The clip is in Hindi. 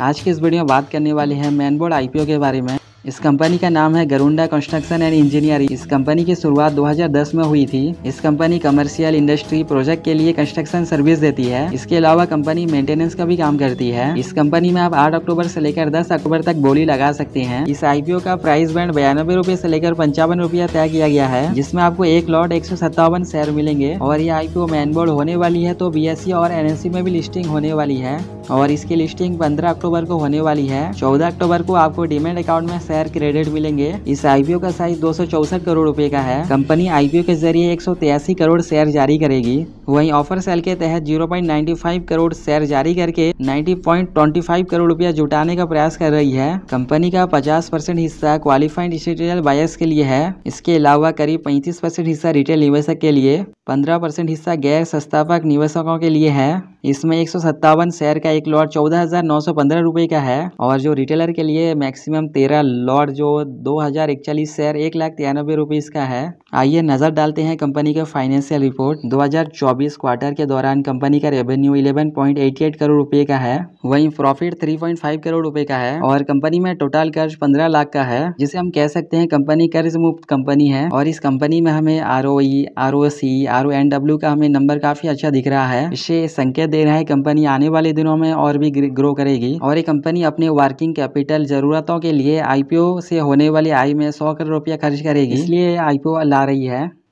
आज के इस वीडियो में बात करने वाले हैं मैनबोर्ड आईपीओ के बारे में इस कंपनी का नाम है गरुंडा कंस्ट्रक्शन एंड इंजीनियरिंग इस कंपनी की शुरुआत 2010 में हुई थी इस कंपनी कमर्शियल इंडस्ट्री प्रोजेक्ट के लिए कंस्ट्रक्शन सर्विस देती है इसके अलावा कंपनी मेंटेनेंस का भी काम करती है इस कंपनी में आप 8 अक्टूबर से लेकर 10 अक्टूबर तक बोली लगा सकते हैं इस आईपीओ का प्राइस बैंड बयानबे रूपए ऐसी लेकर पंचावन रूपया तय किया गया है जिसमे आपको एक लॉट एक शेयर मिलेंगे और ये आईपीओ मैनबोर्ड होने वाली है तो बी e और एन e में भी लिस्टिंग होने वाली है और इसकी लिस्टिंग 15 अक्टूबर को होने वाली है 14 अक्टूबर को आपको डिमेंट अकाउंट में शेयर क्रेडिट मिलेंगे इस आईपीओ का साइज दो करोड़ रूपए का है कंपनी आईपीओ के जरिए एक करोड़ शेयर जारी करेगी वहीं ऑफर सेल के तहत 0.95 करोड़ शेयर जारी करके 90.25 करोड़ रुपया जुटाने का प्रयास कर रही है कंपनी का 50 परसेंट हिस्सा क्वालिफाइड इंस्टीट्यूशनल बायर्स के लिए है इसके अलावा करीब 35 परसेंट हिस्सा रिटेल निवेशक के लिए 15 परसेंट हिस्सा गैर संस्थापक निवेशकों के लिए है इसमें एक शेयर का एक लॉट चौदह हजार नौ सौ पंद्रह रुपए का है और जो रिटेलर के लिए मैक्सिमम तेरह लॉट जो दो हजार इकचालीस शेयर एक लाख तिरानबे रुपये इसका है आइए नजर डालते हैं कंपनी का फाइनेंशियल रिपोर्ट 2024 क्वार्टर के दौरान कंपनी का रेवेन्यू 11.88 करोड़ रुपए का है वहीं प्रॉफिट 3.5 करोड़ रुपए का है और कंपनी में टोटल कर्ज 15 लाख का है जिसे हम कह सकते हैं कंपनी कर्ज मुक्त कंपनी है और इस कंपनी में हमें R O R O C R O N W का हमें नंबर काफी अच्छा दिख रहा है इसे संकेत दे रहा है कंपनी आने वाले दिनों में में और भी ग्रो करेगी और ये कंपनी अपने वर्किंग कैपिटल जरूरतों के लिए आईपीओ से होने वाली आई में सौ करोड़ रुपया खर्च करेगी इसलिए आईपीओ ला रही है